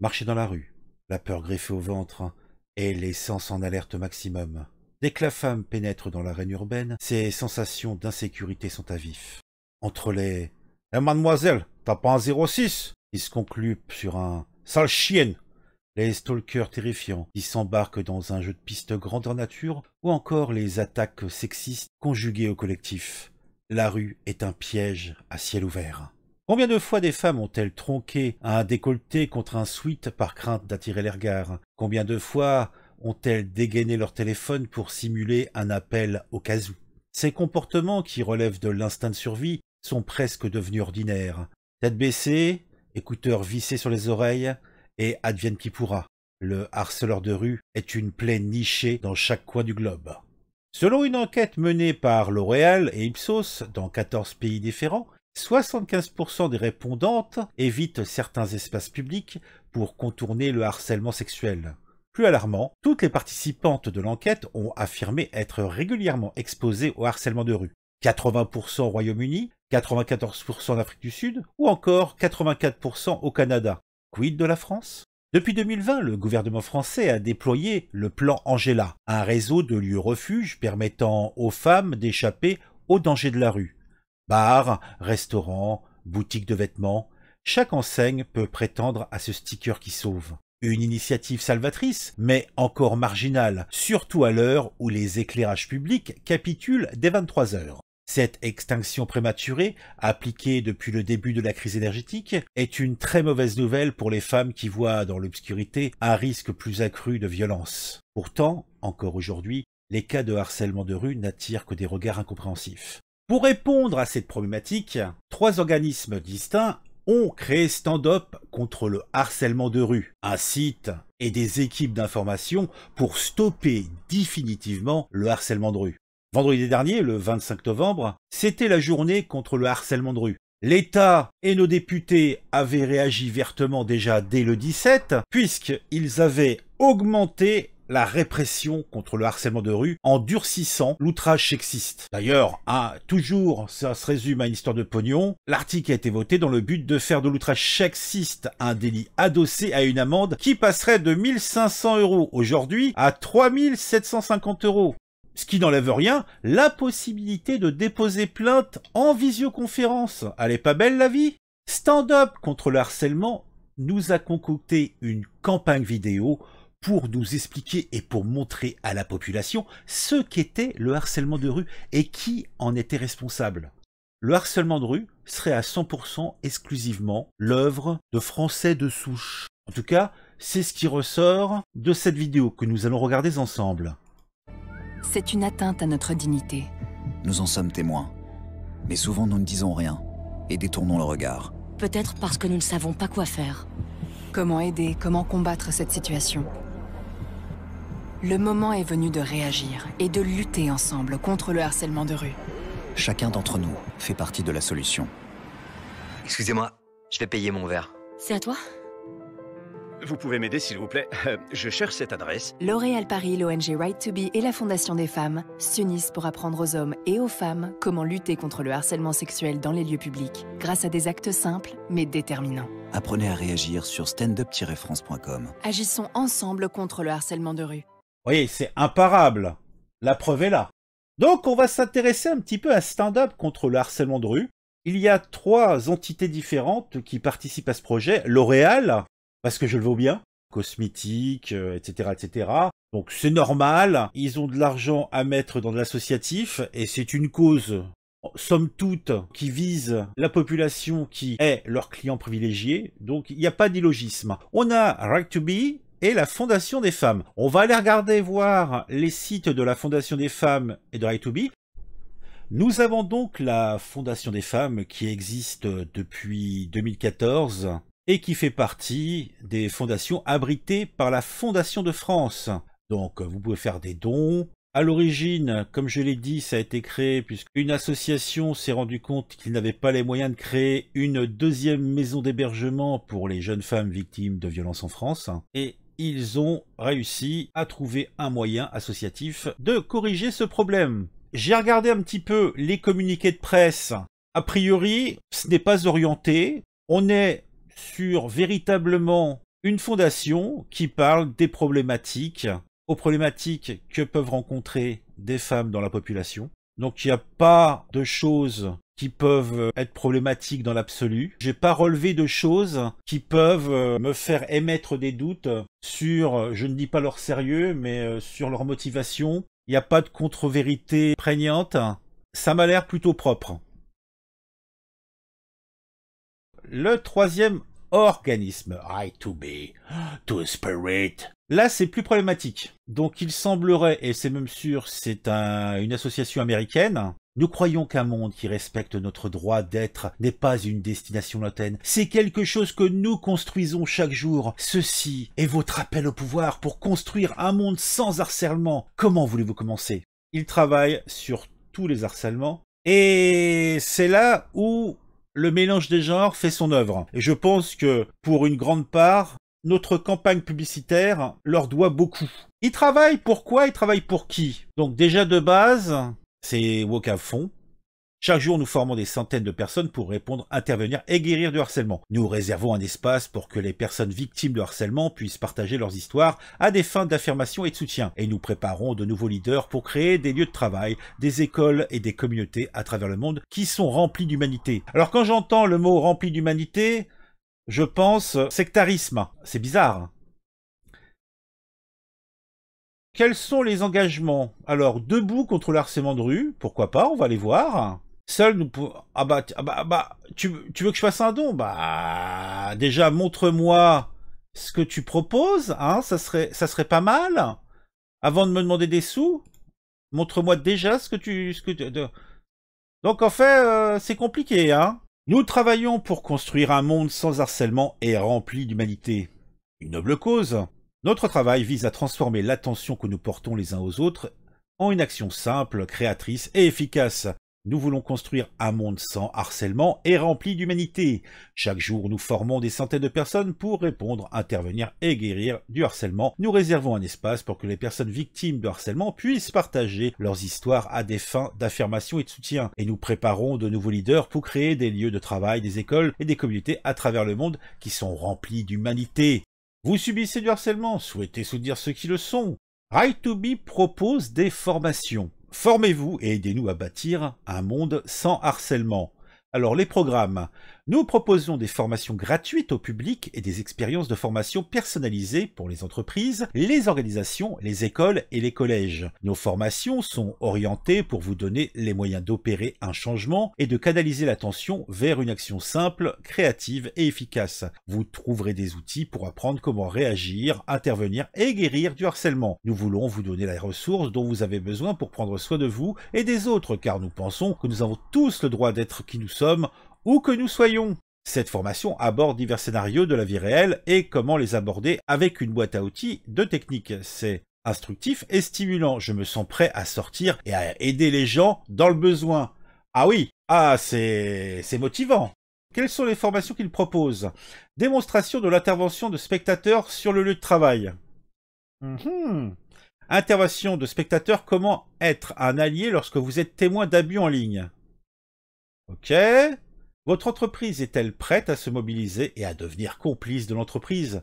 marcher dans la rue, la peur greffée au ventre hein, et les sens en alerte maximum. Dès que la femme pénètre dans l'arène urbaine, ses sensations d'insécurité sont à vif. Entre les Eh mademoiselle, t'as pas un 06 qui se conclut sur un sale chienne les stalkers terrifiants qui s'embarquent dans un jeu de piste grandeur nature ou encore les attaques sexistes conjuguées au collectif. La rue est un piège à ciel ouvert. Combien de fois des femmes ont-elles tronqué un décolleté contre un sweat par crainte d'attirer les regards Combien de fois ont-elles dégainé leur téléphone pour simuler un appel au cas où Ces comportements qui relèvent de l'instinct de survie sont presque devenus ordinaires. Tête baissée, écouteurs vissés sur les oreilles, et advienne qui pourra. Le harceleur de rue est une plaie nichée dans chaque coin du globe. Selon une enquête menée par L'Oréal et Ipsos dans 14 pays différents, 75% des répondantes évitent certains espaces publics pour contourner le harcèlement sexuel. Plus alarmant, toutes les participantes de l'enquête ont affirmé être régulièrement exposées au harcèlement de rue. 80% au Royaume-Uni, 94% en Afrique du Sud ou encore 84% au Canada. Quid de la France depuis 2020, le gouvernement français a déployé le plan Angela, un réseau de lieux refuges permettant aux femmes d'échapper aux dangers de la rue. Bars, restaurants, boutiques de vêtements, chaque enseigne peut prétendre à ce sticker qui sauve. Une initiative salvatrice, mais encore marginale, surtout à l'heure où les éclairages publics capitulent dès 23 heures. Cette extinction prématurée, appliquée depuis le début de la crise énergétique, est une très mauvaise nouvelle pour les femmes qui voient dans l'obscurité un risque plus accru de violence. Pourtant, encore aujourd'hui, les cas de harcèlement de rue n'attirent que des regards incompréhensifs. Pour répondre à cette problématique, trois organismes distincts ont créé Stand Up contre le harcèlement de rue, un site et des équipes d'information pour stopper définitivement le harcèlement de rue. Vendredi dernier, le 25 novembre, c'était la journée contre le harcèlement de rue. L'État et nos députés avaient réagi vertement déjà dès le 17, puisqu'ils avaient augmenté la répression contre le harcèlement de rue en durcissant l'outrage sexiste. D'ailleurs, toujours, ça se résume à une histoire de pognon, l'article a été voté dans le but de faire de l'outrage sexiste un délit adossé à une amende qui passerait de 1500 euros aujourd'hui à 3750 euros ce qui n'enlève rien, la possibilité de déposer plainte en visioconférence. Elle est pas belle la vie Stand Up contre le harcèlement nous a concocté une campagne vidéo pour nous expliquer et pour montrer à la population ce qu'était le harcèlement de rue et qui en était responsable. Le harcèlement de rue serait à 100% exclusivement l'œuvre de Français de souche. En tout cas, c'est ce qui ressort de cette vidéo que nous allons regarder ensemble. C'est une atteinte à notre dignité. Nous en sommes témoins. Mais souvent nous ne disons rien et détournons le regard. Peut-être parce que nous ne savons pas quoi faire. Comment aider, comment combattre cette situation le moment est venu de réagir et de lutter ensemble contre le harcèlement de rue. Chacun d'entre nous fait partie de la solution. Excusez-moi, je vais payer mon verre. C'est à toi Vous pouvez m'aider, s'il vous plaît. Euh, je cherche cette adresse. L'Oréal Paris, l'ONG Right to Be et la Fondation des femmes s'unissent pour apprendre aux hommes et aux femmes comment lutter contre le harcèlement sexuel dans les lieux publics grâce à des actes simples mais déterminants. Apprenez à réagir sur standup-france.com. Agissons ensemble contre le harcèlement de rue voyez, c'est imparable. La preuve est là. Donc on va s'intéresser un petit peu à Stand Up contre le harcèlement de rue. Il y a trois entités différentes qui participent à ce projet. L'Oréal, parce que je le vaux bien, cosmétique, etc., euh, etc. Donc c'est normal, ils ont de l'argent à mettre dans de l'associatif, et c'est une cause, somme toute, qui vise la population qui est leur client privilégié, donc il n'y a pas d'illogisme. On a Right to Be, et la Fondation des femmes. On va aller regarder voir les sites de la Fondation des femmes et de Right to Be. Nous avons donc la Fondation des femmes qui existe depuis 2014 et qui fait partie des fondations abritées par la Fondation de France. Donc vous pouvez faire des dons. À l'origine, comme je l'ai dit, ça a été créé puisqu'une association s'est rendue compte qu'il n'avait pas les moyens de créer une deuxième maison d'hébergement pour les jeunes femmes victimes de violences en France. Et ils ont réussi à trouver un moyen associatif de corriger ce problème. J'ai regardé un petit peu les communiqués de presse. A priori, ce n'est pas orienté. On est sur véritablement une fondation qui parle des problématiques, aux problématiques que peuvent rencontrer des femmes dans la population. Donc il n'y a pas de choses qui peuvent euh, être problématiques dans l'absolu. J'ai pas relevé de choses qui peuvent euh, me faire émettre des doutes sur, euh, je ne dis pas leur sérieux, mais sur leur motivation. Il n'y a pas de contre-vérité prégnante. Ça m'a l'air plutôt propre. Le troisième organisme, I to be, to spirit. Là, c'est plus problématique. Donc, il semblerait, et c'est même sûr, c'est une association américaine, nous croyons qu'un monde qui respecte notre droit d'être n'est pas une destination lointaine. C'est quelque chose que nous construisons chaque jour. Ceci est votre appel au pouvoir pour construire un monde sans harcèlement. Comment voulez-vous commencer Il travaille sur tous les harcèlements. Et c'est là où le mélange des genres fait son œuvre. Et je pense que, pour une grande part, notre campagne publicitaire leur doit beaucoup. Ils travaillent pour quoi Ils travaillent pour qui Donc déjà de base, c'est woke à fond. Chaque jour, nous formons des centaines de personnes pour répondre, intervenir et guérir du harcèlement. Nous réservons un espace pour que les personnes victimes de harcèlement puissent partager leurs histoires à des fins d'affirmation et de soutien. Et nous préparons de nouveaux leaders pour créer des lieux de travail, des écoles et des communautés à travers le monde qui sont remplis d'humanité. Alors quand j'entends le mot rempli d'humanité, je pense sectarisme. C'est bizarre. Hein. Quels sont les engagements Alors, debout contre le harcèlement de rue, pourquoi pas, on va les voir. Seul, nous pouvons... Ah bah, ah bah, ah bah tu, veux que je fasse un don Bah, déjà, montre-moi ce que tu proposes, hein, ça serait, ça serait pas mal. Avant de me demander des sous, montre-moi déjà ce que tu... Ce que Donc en fait, euh, c'est compliqué, hein Nous travaillons pour construire un monde sans harcèlement et rempli d'humanité. Une noble cause. Notre travail vise à transformer l'attention que nous portons les uns aux autres en une action simple, créatrice et efficace. Nous voulons construire un monde sans harcèlement et rempli d'humanité. Chaque jour, nous formons des centaines de personnes pour répondre, intervenir et guérir du harcèlement. Nous réservons un espace pour que les personnes victimes de harcèlement puissent partager leurs histoires à des fins d'affirmation et de soutien. Et nous préparons de nouveaux leaders pour créer des lieux de travail, des écoles et des communautés à travers le monde qui sont remplis d'humanité. Vous subissez du harcèlement, souhaitez soutenir ceux qui le sont. Right to be propose des formations. Formez-vous et aidez-nous à bâtir un monde sans harcèlement. Alors les programmes, nous proposons des formations gratuites au public et des expériences de formation personnalisées pour les entreprises, les organisations, les écoles et les collèges. Nos formations sont orientées pour vous donner les moyens d'opérer un changement et de canaliser l'attention vers une action simple, créative et efficace. Vous trouverez des outils pour apprendre comment réagir, intervenir et guérir du harcèlement. Nous voulons vous donner les ressources dont vous avez besoin pour prendre soin de vous et des autres car nous pensons que nous avons tous le droit d'être qui nous sommes où que nous soyons. Cette formation aborde divers scénarios de la vie réelle et comment les aborder avec une boîte à outils de techniques. C'est instructif et stimulant. Je me sens prêt à sortir et à aider les gens dans le besoin. Ah oui, ah c'est c'est motivant. Quelles sont les formations qu'il propose Démonstration de l'intervention de spectateurs sur le lieu de travail. Mhm. Intervention de spectateurs, comment être un allié lorsque vous êtes témoin d'abus en ligne. Ok. Votre entreprise est-elle prête à se mobiliser et à devenir complice de l'entreprise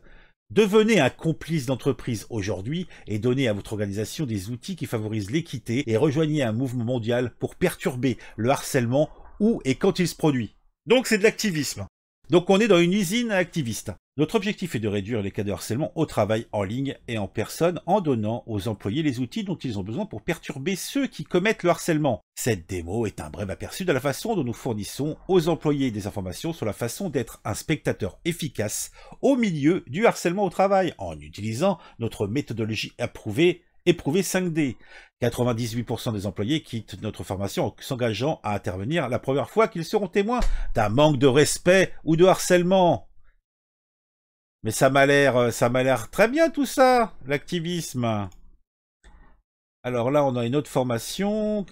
Devenez un complice d'entreprise aujourd'hui et donnez à votre organisation des outils qui favorisent l'équité et rejoignez un mouvement mondial pour perturber le harcèlement où et quand il se produit. Donc c'est de l'activisme. Donc on est dans une usine activiste. Notre objectif est de réduire les cas de harcèlement au travail en ligne et en personne en donnant aux employés les outils dont ils ont besoin pour perturber ceux qui commettent le harcèlement. Cette démo est un bref aperçu de la façon dont nous fournissons aux employés des informations sur la façon d'être un spectateur efficace au milieu du harcèlement au travail en utilisant notre méthodologie approuvée éprouvée 5D. 98% des employés quittent notre formation en s'engageant à intervenir la première fois qu'ils seront témoins d'un manque de respect ou de harcèlement. Mais ça m'a l'air, euh, ça m'a l'air très bien tout ça, l'activisme. Alors là, on a une autre formation.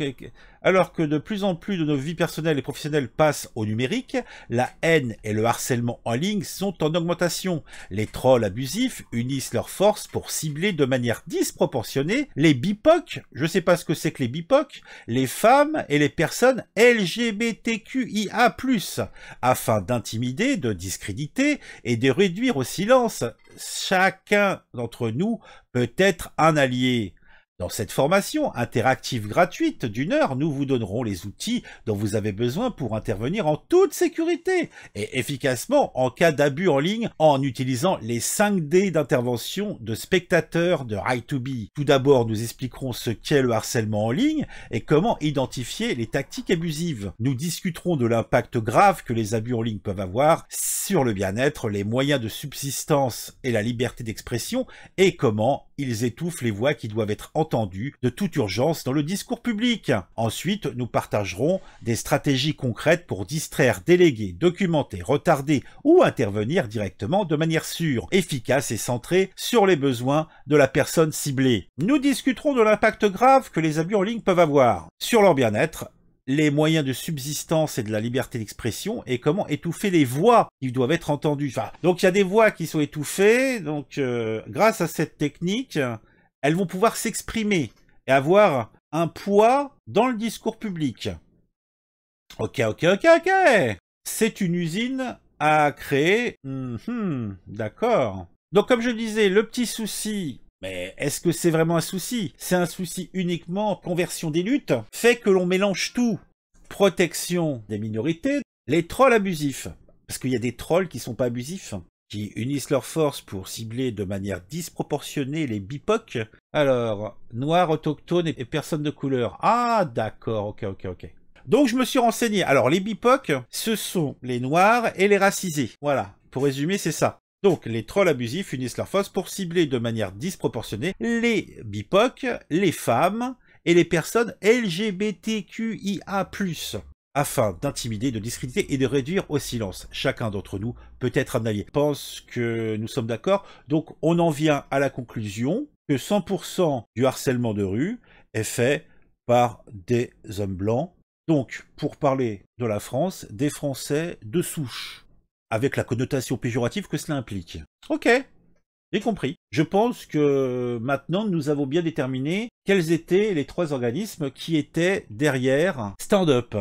Alors que de plus en plus de nos vies personnelles et professionnelles passent au numérique, la haine et le harcèlement en ligne sont en augmentation. Les trolls abusifs unissent leurs forces pour cibler de manière disproportionnée les BIPOC, je ne sais pas ce que c'est que les BIPOC, les femmes et les personnes LGBTQIA+, afin d'intimider, de discréditer et de réduire au silence. Chacun d'entre nous peut être un allié. Dans cette formation interactive gratuite d'une heure, nous vous donnerons les outils dont vous avez besoin pour intervenir en toute sécurité et efficacement en cas d'abus en ligne en utilisant les 5 D d'intervention de spectateurs de Right2Be. Tout d'abord, nous expliquerons ce qu'est le harcèlement en ligne et comment identifier les tactiques abusives. Nous discuterons de l'impact grave que les abus en ligne peuvent avoir sur le bien-être, les moyens de subsistance et la liberté d'expression et comment ils étouffent les voix qui doivent être entendues de toute urgence dans le discours public. Ensuite, nous partagerons des stratégies concrètes pour distraire, déléguer, documenter, retarder ou intervenir directement de manière sûre, efficace et centrée sur les besoins de la personne ciblée. Nous discuterons de l'impact grave que les abus en ligne peuvent avoir sur leur bien-être les moyens de subsistance et de la liberté d'expression et comment étouffer les voix qui doivent être entendues. donc il y a des voix qui sont étouffées, donc euh, grâce à cette technique, elles vont pouvoir s'exprimer et avoir un poids dans le discours public. Ok, ok, ok, ok C'est une usine à créer. Mhm, d'accord. Donc comme je disais, le petit souci mais est-ce que c'est vraiment un souci C'est un souci uniquement conversion des luttes, fait que l'on mélange tout. Protection des minorités, les trolls abusifs. Parce qu'il y a des trolls qui sont pas abusifs, hein, qui unissent leurs forces pour cibler de manière disproportionnée les bipocs. Alors, noirs, autochtones et personnes de couleur. Ah, d'accord, ok, ok, ok. Donc je me suis renseigné. Alors les BIPOC, ce sont les noirs et les racisés. Voilà. Pour résumer, c'est ça. Donc les trolls abusifs unissent leurs forces pour cibler de manière disproportionnée les BIPOC, les femmes et les personnes LGBTQIA+, afin d'intimider, de discréditer et de réduire au silence. Chacun d'entre nous peut être un allié. Je pense que nous sommes d'accord. Donc on en vient à la conclusion que 100% du harcèlement de rue est fait par des hommes blancs. Donc, pour parler de la France, des Français de souche avec la connotation péjorative que cela implique. Ok, j'ai compris. Je pense que maintenant nous avons bien déterminé quels étaient les trois organismes qui étaient derrière Stand Up.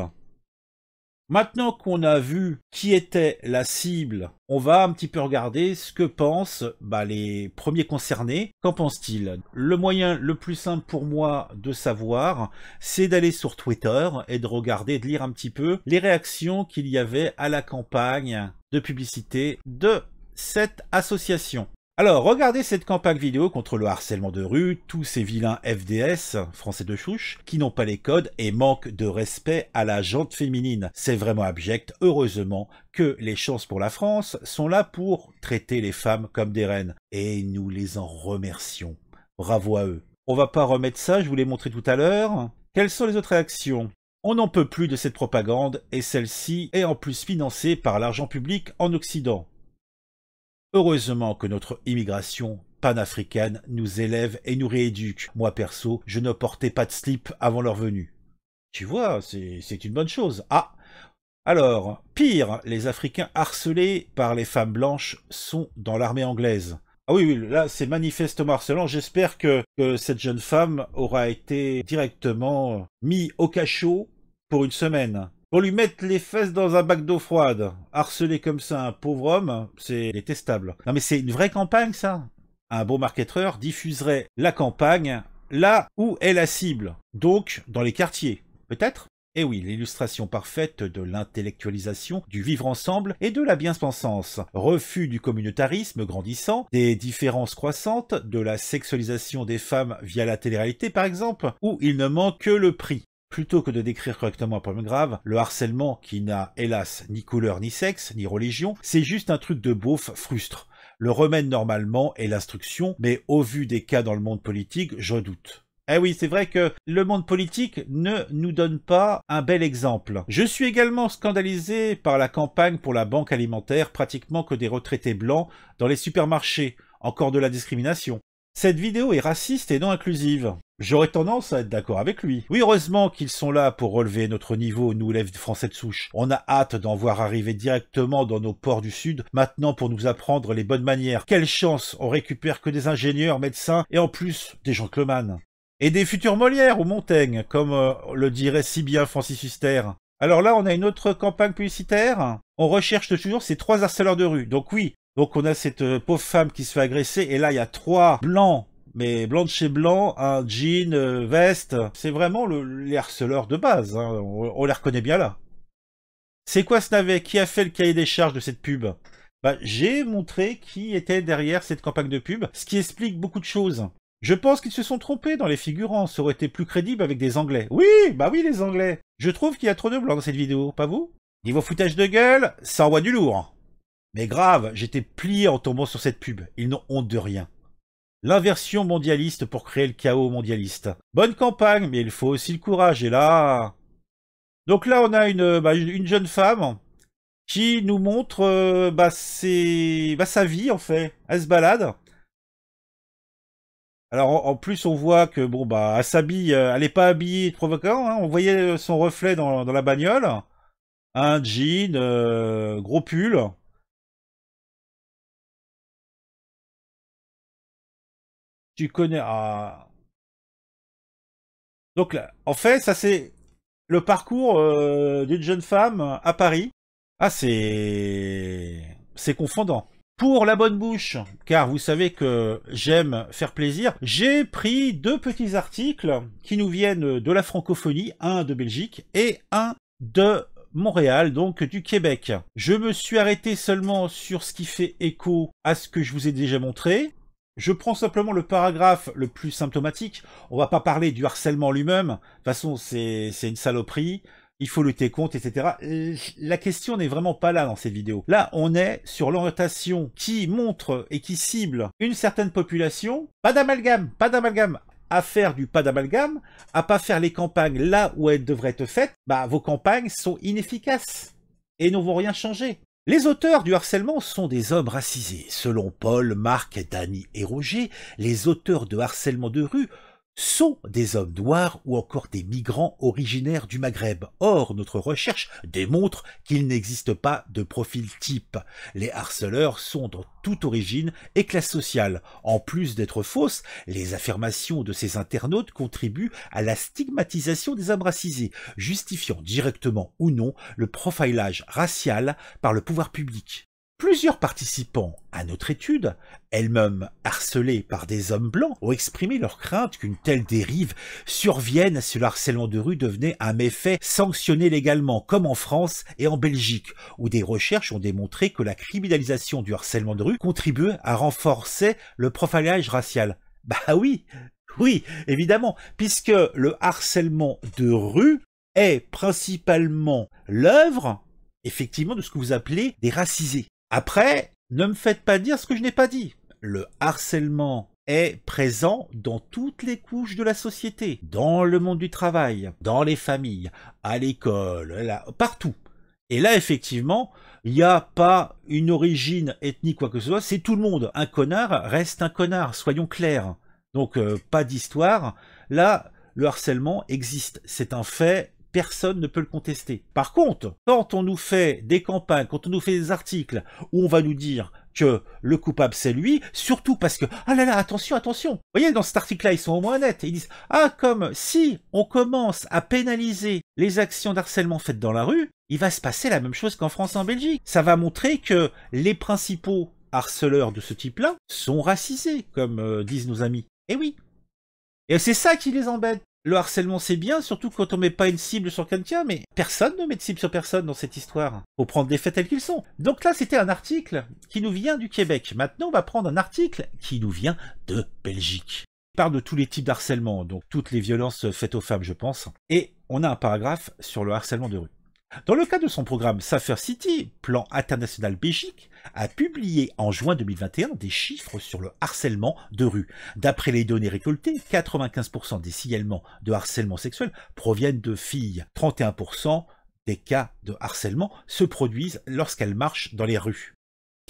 Maintenant qu'on a vu qui était la cible, on va un petit peu regarder ce que pensent bah, les premiers concernés. Qu'en pensent-ils Le moyen le plus simple pour moi de savoir, c'est d'aller sur Twitter et de regarder, de lire un petit peu les réactions qu'il y avait à la campagne de publicité de cette association. Alors, regardez cette campagne vidéo contre le harcèlement de rue, tous ces vilains FDS, français de chouche, qui n'ont pas les codes et manquent de respect à la jante féminine. C'est vraiment abject, heureusement que les chances pour la France sont là pour traiter les femmes comme des reines. Et nous les en remercions. Bravo à eux. On va pas remettre ça, je vous l'ai montré tout à l'heure. Quelles sont les autres réactions on n'en peut plus de cette propagande et celle-ci est en plus financée par l'argent public en Occident. Heureusement que notre immigration panafricaine nous élève et nous rééduque. Moi perso, je ne portais pas de slip avant leur venue. Tu vois, c'est une bonne chose. Ah Alors, pire, les Africains harcelés par les femmes blanches sont dans l'armée anglaise. Ah oui, là, c'est manifestement harcelant. J'espère que, que cette jeune femme aura été directement mise au cachot pour une semaine pour lui mettre les fesses dans un bac d'eau froide. Harceler comme ça un pauvre homme, c'est détestable. Non mais c'est une vraie campagne ça. Un bon marketeur diffuserait la campagne là où est la cible, donc dans les quartiers, peut-être Eh oui, l'illustration parfaite de l'intellectualisation, du vivre ensemble et de la bien-pensance. Refus du communautarisme grandissant, des différences croissantes, de la sexualisation des femmes via la télé-réalité par exemple, où il ne manque que le prix. Plutôt que de décrire correctement un problème grave, le harcèlement, qui n'a hélas ni couleur, ni sexe, ni religion, c'est juste un truc de beauf frustre. Le remède normalement est l'instruction, mais au vu des cas dans le monde politique, je doute. Eh oui, c'est vrai que le monde politique ne nous donne pas un bel exemple. Je suis également scandalisé par la campagne pour la banque alimentaire, pratiquement que des retraités blancs dans les supermarchés. Encore de la discrimination. Cette vidéo est raciste et non inclusive. J'aurais tendance à être d'accord avec lui. Oui, heureusement qu'ils sont là pour relever notre niveau, nous élèves français de souche. On a hâte d'en voir arriver directement dans nos ports du Sud, maintenant pour nous apprendre les bonnes manières. Quelle chance, on récupère que des ingénieurs, médecins, et en plus, des gentlemen. Et des futurs Molières ou Montaigne, comme euh, le dirait si bien Francis Huster. Alors là, on a une autre campagne publicitaire. On recherche toujours ces trois harceleurs de rue. Donc oui, donc on a cette euh, pauvre femme qui se fait agresser et là il y a trois blancs, mais blanc de chez blanc, un jean, euh, veste. C'est vraiment le, les harceleurs de base, hein. on, on, les reconnaît bien là. C'est quoi ce navet Qui a fait le cahier des charges de cette pub bah, J'ai montré qui était derrière cette campagne de pub, ce qui explique beaucoup de choses. Je pense qu'ils se sont trompés dans les figurants, ça aurait été plus crédible avec des anglais. Oui, bah oui les anglais Je trouve qu'il y a trop de blancs dans cette vidéo, pas vous Niveau foutage de gueule, ça envoie du lourd mais grave, j'étais plié en tombant sur cette pub. Ils n'ont honte de rien. L'inversion mondialiste pour créer le chaos mondialiste. Bonne campagne, mais il faut aussi le courage. Et là... Donc là, on a une, euh, bah, jeune femme qui nous montre euh, bah, bah, sa vie, en fait. Elle se balade. Alors, en, plus, on voit que, bon, bah, elle s'habille... Euh, elle n'est pas habillée provocant. Hein. On voyait son reflet dans, la bagnole. Un jean, gros pull. Tu connais. Ah. Donc, là, en fait, ça c'est le parcours euh, d'une jeune femme à Paris. Ah, c'est. C'est confondant. Pour la bonne bouche, car vous savez que j'aime faire plaisir, j'ai pris deux petits articles qui nous viennent de la francophonie, un de Belgique et un de Montréal, donc du Québec. Je me suis arrêté seulement sur ce qui fait écho à ce que je vous ai déjà montré, je prends simplement le paragraphe le plus symptomatique. On va pas parler du harcèlement lui-même. De toute façon, c'est une saloperie. Il faut lutter contre, etc. La question n'est vraiment pas là dans cette vidéo. Là, on est sur l'orientation qui montre et qui cible une certaine population. Pas d'amalgame, pas d'amalgame à faire du pas d'amalgame, à pas faire les campagnes là où elles devraient être faites, bah, vos campagnes sont inefficaces et ne vont rien changer. Les auteurs du harcèlement sont des hommes racisés. Selon Paul, Marc, Danny et Roger, les auteurs de harcèlement de rue sont des hommes noirs ou encore des migrants originaires du Maghreb. Or, notre recherche démontre qu'il n'existe pas de profil type. Les harceleurs sont de toute origine et classe sociale. En plus d'être fausses, les affirmations de ces internautes contribuent à la stigmatisation des hommes racisés, justifiant directement ou non le profilage racial par le pouvoir public. Plusieurs participants à notre étude, elles-mêmes harcelées par des hommes blancs, ont exprimé leur crainte qu'une telle dérive survienne si le harcèlement de rue devenait un méfait sanctionné légalement, comme en France et en Belgique, où des recherches ont démontré que la criminalisation du harcèlement de rue contribuait à renforcer le profilage racial. Bah oui, oui, évidemment, puisque le harcèlement de rue est principalement l'œuvre, effectivement, de ce que vous appelez des racisés. Après, ne me faites pas dire ce que je n'ai pas dit. Le harcèlement est présent dans toutes les couches de la société, dans le monde du travail, dans les familles, à l'école, partout. Et là, effectivement, il n'y a pas une origine ethnique, quoi que ce soit, c'est tout le monde. Un connard reste un connard, soyons clairs. Donc, euh, pas d'histoire. Là, le harcèlement existe. C'est un fait personne ne peut le contester. Par contre, quand on nous fait des campagnes, quand on nous fait des articles où on va nous dire que le coupable c'est lui, surtout parce que ah là là attention attention. Vous voyez dans cet article-là ils sont au moins nets. Ils disent ah comme si on commence à pénaliser les actions d'harcèlement faites dans la rue, il va se passer la même chose qu'en France et en Belgique. Ça va montrer que les principaux harceleurs de ce type-là sont racisés comme euh, disent nos amis. Eh oui. Et c'est ça qui les embête. Le harcèlement c'est bien, surtout quand on met pas une cible sur quelqu'un, mais personne ne met de cible sur personne dans cette histoire. Faut prendre des faits tels qu'ils sont. Donc là c'était un article qui nous vient du Québec. Maintenant on va prendre un article qui nous vient de Belgique. Il parle de tous les types d'harcèlement, donc toutes les violences faites aux femmes je pense. Et on a un paragraphe sur le harcèlement de rue. Dans le cadre de son programme Safer City, plan international Belgique, a publié en juin 2021 des chiffres sur le harcèlement de rue. D'après les données récoltées, 95% des signalements de harcèlement sexuel proviennent de filles, 31% des cas de harcèlement se produisent lorsqu'elles marchent dans les rues.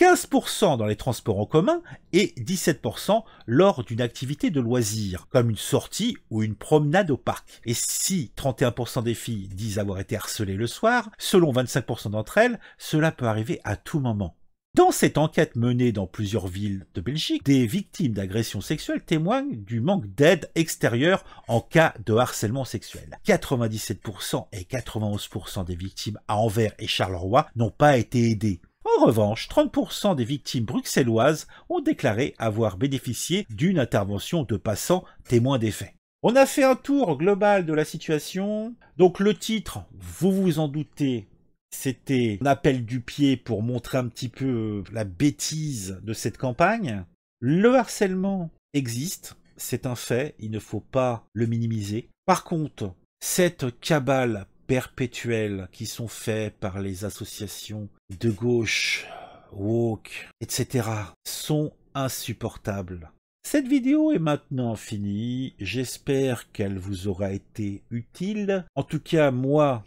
15% dans les transports en commun et 17% lors d'une activité de loisir, comme une sortie ou une promenade au parc. Et si 31% des filles disent avoir été harcelées le soir, selon 25% d'entre elles, cela peut arriver à tout moment. Dans cette enquête menée dans plusieurs villes de Belgique, des victimes d'agressions sexuelles témoignent du manque d'aide extérieure en cas de harcèlement sexuel. 97% et 91% des victimes à Anvers et Charleroi n'ont pas été aidées. En revanche, 30% des victimes bruxelloises ont déclaré avoir bénéficié d'une intervention de passants témoins des faits. On a fait un tour global de la situation. Donc le titre, vous vous en doutez, c'était un appel du pied pour montrer un petit peu euh, la bêtise de cette campagne. Le harcèlement existe, c'est un fait, il ne faut pas le minimiser. Par contre, cette cabale perpétuelle qui sont faits par les associations de gauche, woke, etc. sont insupportables. Cette vidéo est maintenant finie, j'espère qu'elle vous aura été utile. En tout cas, moi,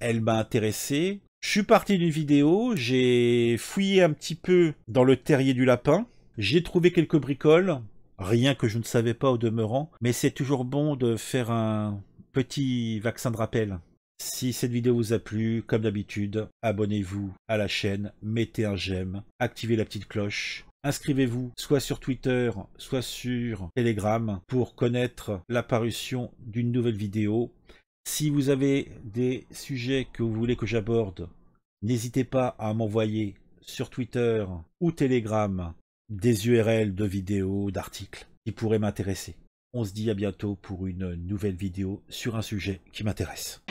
elle m'a intéressé. Je suis parti d'une vidéo, j'ai fouillé un petit peu dans le terrier du lapin, j'ai trouvé quelques bricoles, rien que je ne savais pas au demeurant, mais c'est toujours bon de faire un petit vaccin de rappel. Si cette vidéo vous a plu, comme d'habitude, abonnez-vous à la chaîne, mettez un j'aime, activez la petite cloche, inscrivez-vous soit sur Twitter, soit sur Telegram pour connaître l'apparition d'une nouvelle vidéo si vous avez des sujets que vous voulez que j'aborde, n'hésitez pas à m'envoyer sur Twitter ou Telegram des URL de vidéos, d'articles qui pourraient m'intéresser. On se dit à bientôt pour une nouvelle vidéo sur un sujet qui m'intéresse.